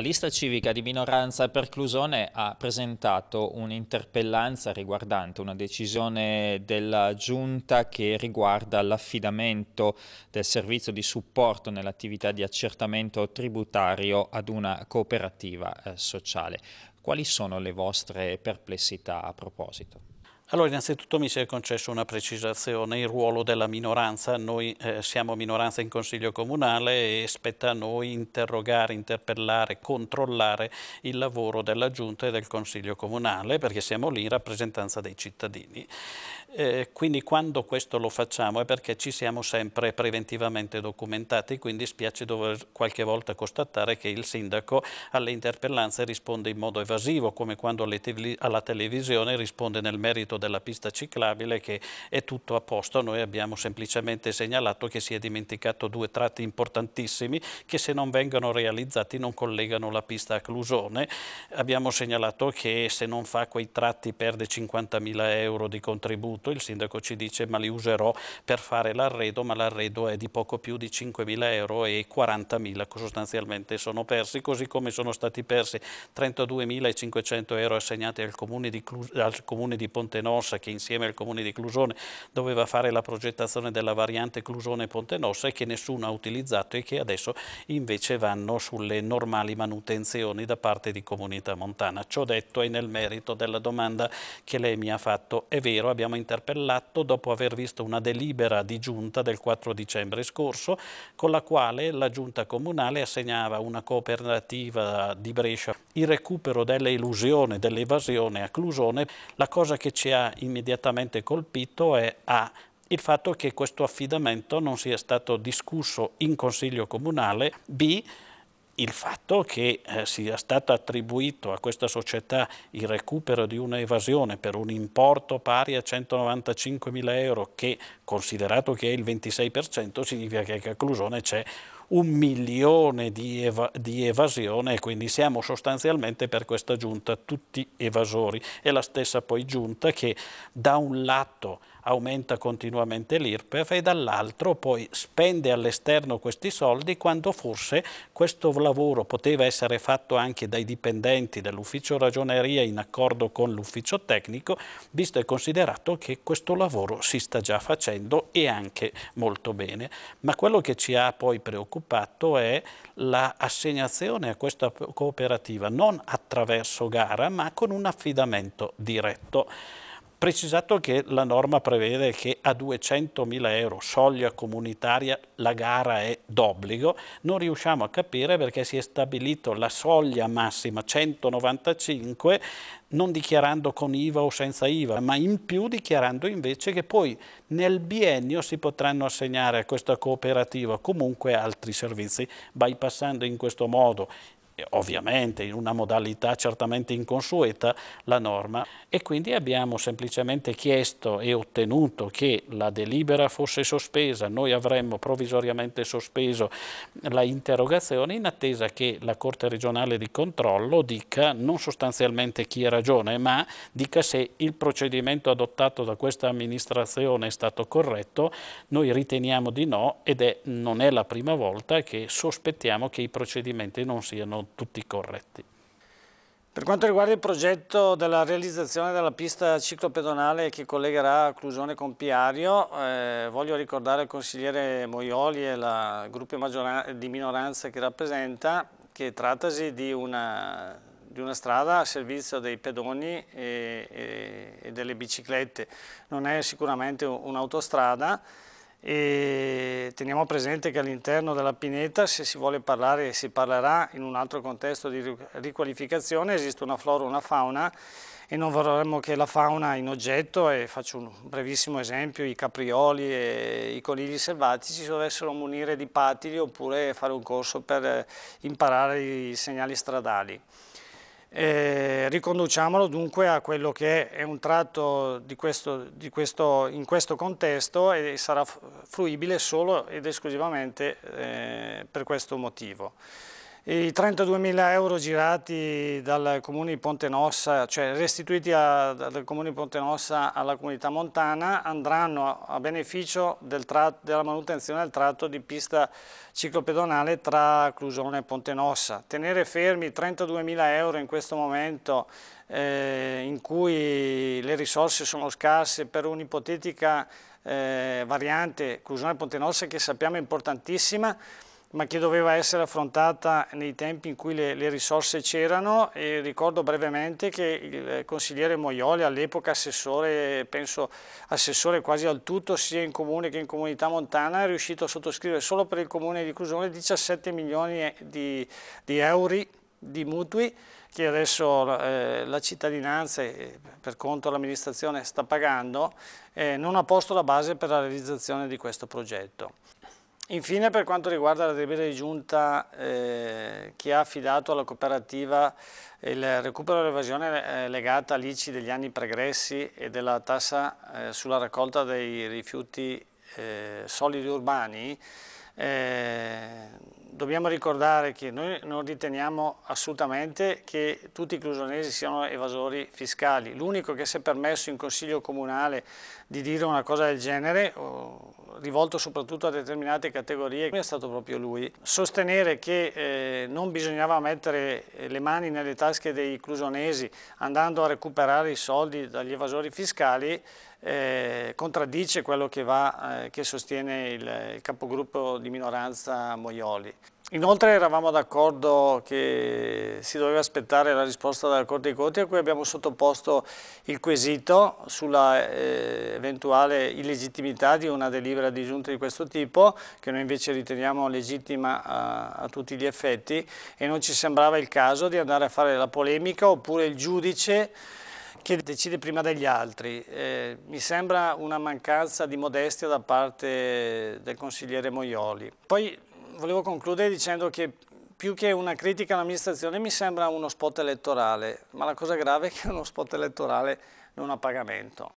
La lista civica di minoranza per Clusone ha presentato un'interpellanza riguardante una decisione della Giunta che riguarda l'affidamento del servizio di supporto nell'attività di accertamento tributario ad una cooperativa eh, sociale. Quali sono le vostre perplessità a proposito? Allora innanzitutto mi si è concesso una precisazione, il ruolo della minoranza, noi eh, siamo minoranza in Consiglio Comunale e spetta a noi interrogare, interpellare, controllare il lavoro della Giunta e del Consiglio Comunale perché siamo lì in rappresentanza dei cittadini. Eh, quindi quando questo lo facciamo è perché ci siamo sempre preventivamente documentati, quindi spiace dover qualche volta constatare che il sindaco alle interpellanze risponde in modo evasivo, come quando alla televisione risponde nel merito della pista ciclabile che è tutto a posto, noi abbiamo semplicemente segnalato che si è dimenticato due tratti importantissimi che se non vengono realizzati non collegano la pista a Clusone, abbiamo segnalato che se non fa quei tratti perde 50.000 euro di contributo, il sindaco ci dice ma li userò per fare l'arredo, ma l'arredo è di poco più di 5.000 euro e 40.000 sostanzialmente sono persi, così come sono stati persi 32.500 euro assegnati al comune di, Clu al comune di Pontenone Nossa che insieme al comune di Clusone doveva fare la progettazione della variante Clusone-Ponte Nossa e che nessuno ha utilizzato e che adesso invece vanno sulle normali manutenzioni da parte di comunità montana. Ciò detto è nel merito della domanda che lei mi ha fatto. È vero, abbiamo interpellato dopo aver visto una delibera di giunta del 4 dicembre scorso con la quale la giunta comunale assegnava una cooperativa di Brescia il recupero dell'illusione, dell'evasione a Clusone, la cosa che ci ha immediatamente colpito è A, il fatto che questo affidamento non sia stato discusso in Consiglio Comunale, B, il fatto che eh, sia stato attribuito a questa società il recupero di una evasione per un importo pari a 195 mila euro che considerato che è il 26% significa che a conclusione c'è un milione di, eva di evasione e quindi siamo sostanzialmente per questa giunta tutti evasori. È la stessa poi giunta che da un lato aumenta continuamente l'IRPEF e dall'altro poi spende all'esterno questi soldi quando forse questo lavoro poteva essere fatto anche dai dipendenti dell'ufficio ragioneria in accordo con l'ufficio tecnico, visto e considerato che questo lavoro si sta già facendo e anche molto bene. Ma quello che ci ha poi preoccupato è l'assegnazione a questa cooperativa non attraverso gara ma con un affidamento diretto. Precisato che la norma prevede che a 200.000 euro soglia comunitaria la gara è d'obbligo, non riusciamo a capire perché si è stabilito la soglia massima 195 non dichiarando con IVA o senza IVA, ma in più dichiarando invece che poi nel biennio si potranno assegnare a questa cooperativa comunque altri servizi, bypassando in questo modo ovviamente in una modalità certamente inconsueta, la norma e quindi abbiamo semplicemente chiesto e ottenuto che la delibera fosse sospesa, noi avremmo provvisoriamente sospeso la interrogazione in attesa che la Corte regionale di controllo dica non sostanzialmente chi ha ragione, ma dica se il procedimento adottato da questa amministrazione è stato corretto, noi riteniamo di no ed è, non è la prima volta che sospettiamo che i procedimenti non siano tutti corretti. Per quanto riguarda il progetto della realizzazione della pista ciclopedonale che collegherà Clusone con Piario, eh, voglio ricordare al consigliere Moioli e il gruppo di minoranza che rappresenta che trattasi di una, di una strada a servizio dei pedoni e, e, e delle biciclette, non è sicuramente un'autostrada, e teniamo presente che all'interno della pineta se si vuole parlare e si parlerà in un altro contesto di riqualificazione esiste una flora e una fauna e non vorremmo che la fauna in oggetto e faccio un brevissimo esempio i caprioli e i conigli selvatici dovessero munire di patili oppure fare un corso per imparare i segnali stradali eh, riconduciamolo dunque a quello che è un tratto di questo, di questo, in questo contesto e sarà fruibile solo ed esclusivamente eh, per questo motivo. I 32.000 euro girati dal comune di Ponte Nossa, cioè restituiti a, dal comune di Ponte Nossa alla comunità montana, andranno a beneficio del tratto, della manutenzione del tratto di pista ciclopedonale tra Clusone e Ponte Nossa. Tenere fermi 32.000 euro in questo momento eh, in cui le risorse sono scarse per un'ipotetica eh, variante Clusone-Ponte Nossa che sappiamo è importantissima, ma che doveva essere affrontata nei tempi in cui le, le risorse c'erano e ricordo brevemente che il eh, consigliere Moioli all'epoca assessore, penso assessore quasi al tutto sia in comune che in comunità montana è riuscito a sottoscrivere solo per il comune di Cusone 17 milioni eh, di, di euro di mutui che adesso eh, la cittadinanza e eh, per conto l'amministrazione sta pagando, eh, non ha posto la base per la realizzazione di questo progetto. Infine per quanto riguarda la delibera di giunta eh, che ha affidato alla cooperativa il recupero dell'evasione eh, legata all'ICI degli anni pregressi e della tassa eh, sulla raccolta dei rifiuti eh, solidi urbani, eh, dobbiamo ricordare che noi non riteniamo assolutamente che tutti i clusonesi siano evasori fiscali. L'unico che si è permesso in Consiglio Comunale di dire una cosa del genere, rivolto soprattutto a determinate categorie, è stato proprio lui. Sostenere che eh, non bisognava mettere le mani nelle tasche dei clusonesi andando a recuperare i soldi dagli evasori fiscali eh, contraddice quello che, va, eh, che sostiene il, il, capogruppo di minoranza Moioli. Inoltre eravamo d'accordo che si doveva aspettare la risposta della Corte dei Conti a cui abbiamo sottoposto il quesito sulla eh, eventuale illegittimità di una delibera di giunta di questo tipo che noi invece riteniamo legittima a, eh, a tutti gli effetti e non ci sembrava il caso di andare a fare la polemica oppure il giudice che decide prima degli altri. Eh, mi sembra una mancanza di modestia da parte del consigliere Moioli. Poi volevo concludere dicendo che più che una critica all'amministrazione mi sembra uno spot elettorale, ma la cosa grave è che uno spot elettorale non ha pagamento.